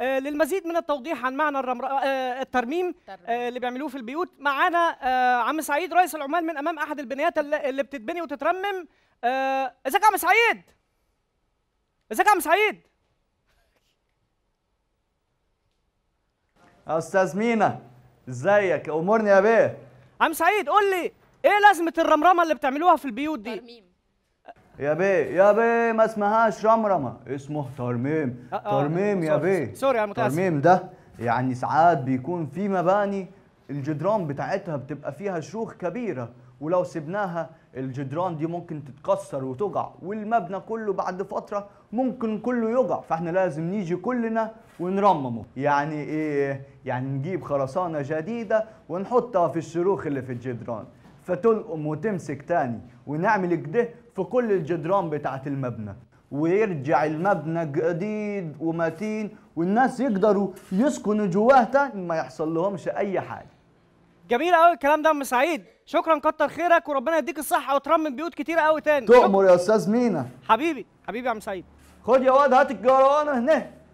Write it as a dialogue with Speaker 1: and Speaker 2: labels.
Speaker 1: آه، للمزيد من التوضيح عن معنى الرمر... آه، آه، الترميم اللي بيعملوه في البيوت معانا عم سعيد رئيس العمال من امام احد البنايات اللي بتتبني وتترمم ازيك يا عم سعيد ازيك يا عم سعيد
Speaker 2: استاذ مينا ازيك امورني يا بيه
Speaker 1: عم سعيد قول لي ايه لازمه الرمرمه اللي بتعملوها في البيوت دي ترميم
Speaker 3: يا بي يا بي ما اسمهاش رمرمه اسمه ترميم آه، آه، آه، ترميم يا بي سوري على ترميم ده يعني ساعات بيكون في مباني الجدران بتاعتها بتبقى فيها شروخ كبيره ولو سبناها الجدران دي ممكن تتكسر وتقع والمبنى كله بعد فتره ممكن كله يقع فاحنا لازم نيجي كلنا ونرممه يعني ايه يعني نجيب خرسانه جديده ونحطها في الشروخ اللي في الجدران فتلقم وتمسك تاني ونعمل كده في كل الجدران بتاعت المبنى ويرجع المبنى جديد ومتين والناس يقدروا يسكنوا جواه تاني ما يحصل لهمش اي حاجه
Speaker 1: جميل قوي الكلام ده يا ام سعيد شكرا كتر خيرك وربنا يديك الصحه وترمم بيوت كتير قوي تاني تؤمر يا استاذ مينا حبيبي حبيبي يا عم سعيد خد يا واد هات الجروانه هنا